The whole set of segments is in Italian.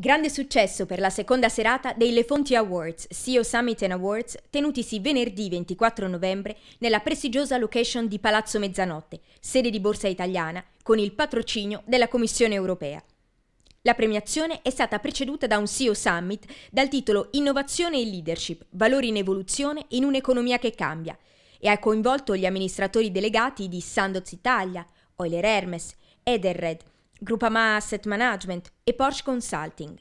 Grande successo per la seconda serata dei Le Fonti Awards, CEO Summit and Awards, tenutisi venerdì 24 novembre nella prestigiosa location di Palazzo Mezzanotte, sede di Borsa Italiana, con il patrocinio della Commissione Europea. La premiazione è stata preceduta da un CEO Summit dal titolo Innovazione e Leadership, valori in evoluzione in un'economia che cambia, e ha coinvolto gli amministratori delegati di Sandoz Italia, Euler Hermes, Ederred, Groupama Asset Management e Porsche Consulting.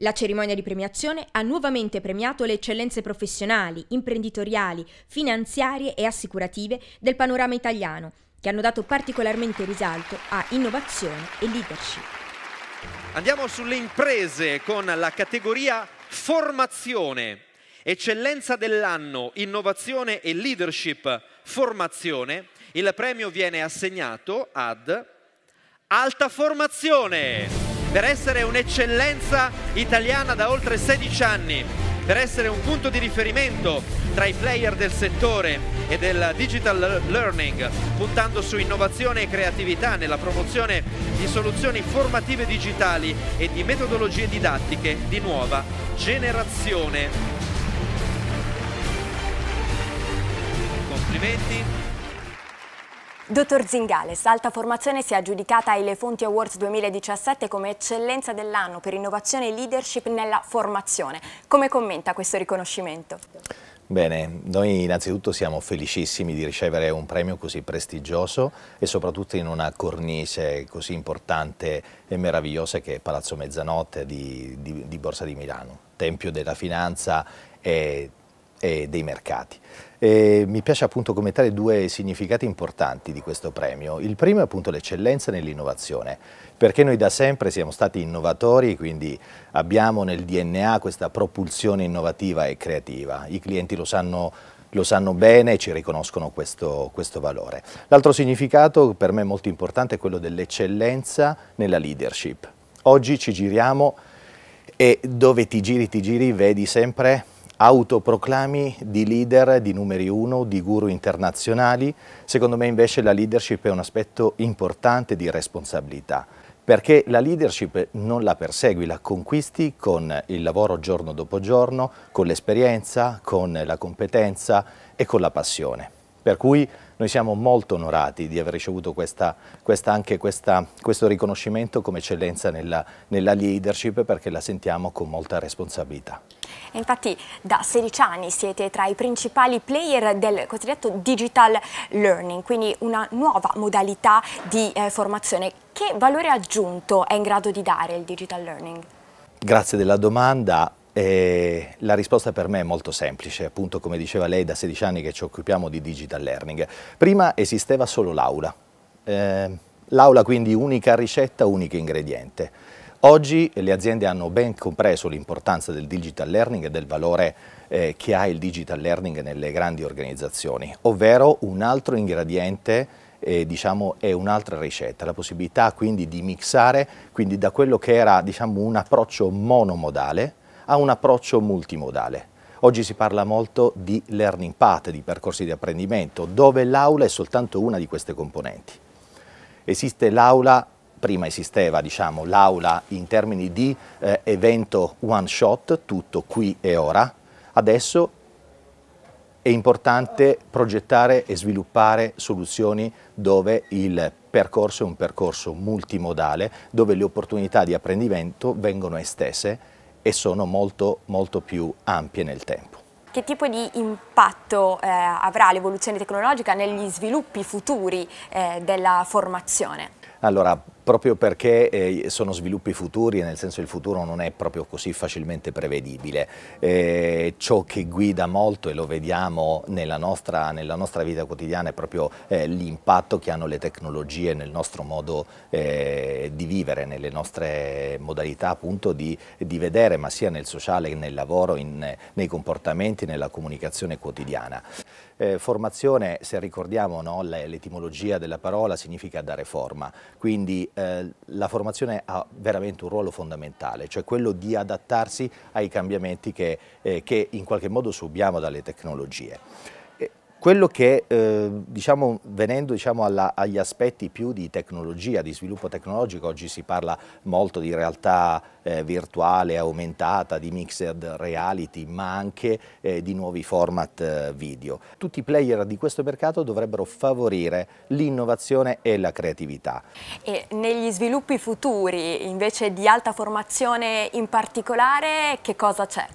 La cerimonia di premiazione ha nuovamente premiato le eccellenze professionali, imprenditoriali, finanziarie e assicurative del panorama italiano, che hanno dato particolarmente risalto a innovazione e leadership. Andiamo sulle imprese con la categoria formazione. Eccellenza dell'anno, innovazione e leadership, formazione. Il premio viene assegnato ad Alta formazione, per essere un'eccellenza italiana da oltre 16 anni, per essere un punto di riferimento tra i player del settore e del digital learning, puntando su innovazione e creatività nella promozione di soluzioni formative digitali e di metodologie didattiche di nuova generazione. Complimenti. Dottor Zingales, Alta Formazione si è aggiudicata ai Le Fonti Awards 2017 come eccellenza dell'anno per innovazione e leadership nella formazione. Come commenta questo riconoscimento? Bene, noi innanzitutto siamo felicissimi di ricevere un premio così prestigioso e soprattutto in una cornice così importante e meravigliosa che è Palazzo Mezzanotte di, di, di Borsa di Milano, tempio della finanza e e dei mercati. E mi piace appunto commentare due significati importanti di questo premio. Il primo è appunto l'eccellenza nell'innovazione, perché noi da sempre siamo stati innovatori, quindi abbiamo nel DNA questa propulsione innovativa e creativa. I clienti lo sanno lo sanno bene e ci riconoscono questo, questo valore. L'altro significato per me molto importante è quello dell'eccellenza nella leadership. Oggi ci giriamo e dove ti giri ti giri vedi sempre autoproclami di leader, di numeri uno, di guru internazionali. Secondo me invece la leadership è un aspetto importante di responsabilità perché la leadership non la persegui, la conquisti con il lavoro giorno dopo giorno, con l'esperienza, con la competenza e con la passione. Per cui noi siamo molto onorati di aver ricevuto questa, questa, anche questa, questo riconoscimento come eccellenza nella, nella leadership perché la sentiamo con molta responsabilità. Infatti da 16 anni siete tra i principali player del cosiddetto digital learning, quindi una nuova modalità di eh, formazione. Che valore aggiunto è in grado di dare il digital learning? Grazie della domanda. Eh, la risposta per me è molto semplice, appunto come diceva lei da 16 anni che ci occupiamo di digital learning. Prima esisteva solo l'aula, eh, l'aula quindi unica ricetta, unico ingrediente. Oggi le aziende hanno ben compreso l'importanza del digital learning e del valore eh, che ha il digital learning nelle grandi organizzazioni, ovvero un altro ingrediente e, eh, diciamo, è un'altra ricetta, la possibilità quindi di mixare quindi da quello che era diciamo, un approccio monomodale ha un approccio multimodale. Oggi si parla molto di learning path, di percorsi di apprendimento, dove l'aula è soltanto una di queste componenti. Esiste l'aula prima esisteva diciamo, l'aula in termini di eh, evento one shot, tutto qui e ora, adesso è importante progettare e sviluppare soluzioni dove il percorso è un percorso multimodale, dove le opportunità di apprendimento vengono estese e sono molto, molto più ampie nel tempo che tipo di impatto eh, avrà l'evoluzione tecnologica negli sviluppi futuri eh, della formazione? Allora, proprio perché eh, sono sviluppi futuri, nel senso il futuro non è proprio così facilmente prevedibile. Eh, ciò che guida molto, e lo vediamo nella nostra, nella nostra vita quotidiana, è proprio eh, l'impatto che hanno le tecnologie nel nostro modo eh, di vivere, nelle nostre modalità appunto di, di, vedere, ma sia nel sociale che nel lavoro, in, nei comportamenti, nella comunicazione quotidiana. Eh, formazione, se ricordiamo no, l'etimologia della parola, significa dare forma, quindi eh, la formazione ha veramente un ruolo fondamentale, cioè quello di adattarsi ai cambiamenti che, eh, che in qualche modo subiamo dalle tecnologie. Quello che, eh, diciamo, venendo diciamo, alla, agli aspetti più di tecnologia, di sviluppo tecnologico, oggi si parla molto di realtà eh, virtuale, aumentata, di mixed reality, ma anche eh, di nuovi format eh, video. Tutti i player di questo mercato dovrebbero favorire l'innovazione e la creatività. E negli sviluppi futuri, invece di alta formazione in particolare, che cosa c'è?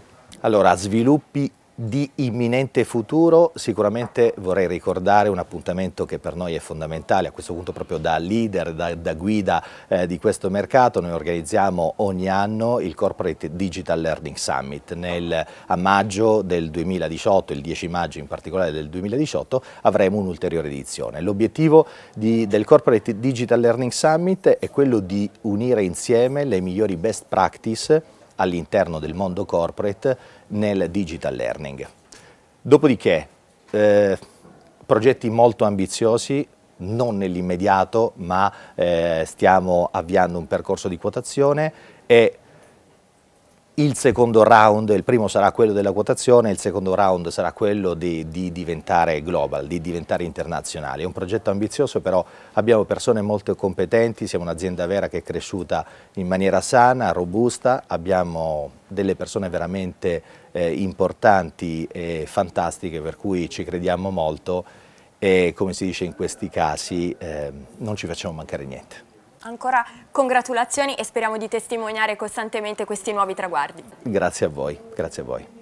Allora, sviluppi di imminente futuro sicuramente vorrei ricordare un appuntamento che per noi è fondamentale, a questo punto proprio da leader, da, da guida eh, di questo mercato, noi organizziamo ogni anno il Corporate Digital Learning Summit. Nel, a maggio del 2018, il 10 maggio in particolare del 2018, avremo un'ulteriore edizione. L'obiettivo del Corporate Digital Learning Summit è quello di unire insieme le migliori best practice all'interno del mondo corporate nel digital learning. Dopodiché, eh, progetti molto ambiziosi, non nell'immediato, ma eh, stiamo avviando un percorso di quotazione e il secondo round, il primo sarà quello della quotazione, il secondo round sarà quello di, di, diventare global, di diventare internazionale. È un progetto ambizioso, però abbiamo persone molto competenti, siamo un'azienda vera che è cresciuta in maniera sana, robusta, abbiamo delle persone veramente eh, importanti e fantastiche, per cui ci crediamo molto e come si dice in questi casi eh, non ci facciamo mancare niente. Ancora congratulazioni e speriamo di testimoniare costantemente questi nuovi traguardi. Grazie a voi, grazie a voi.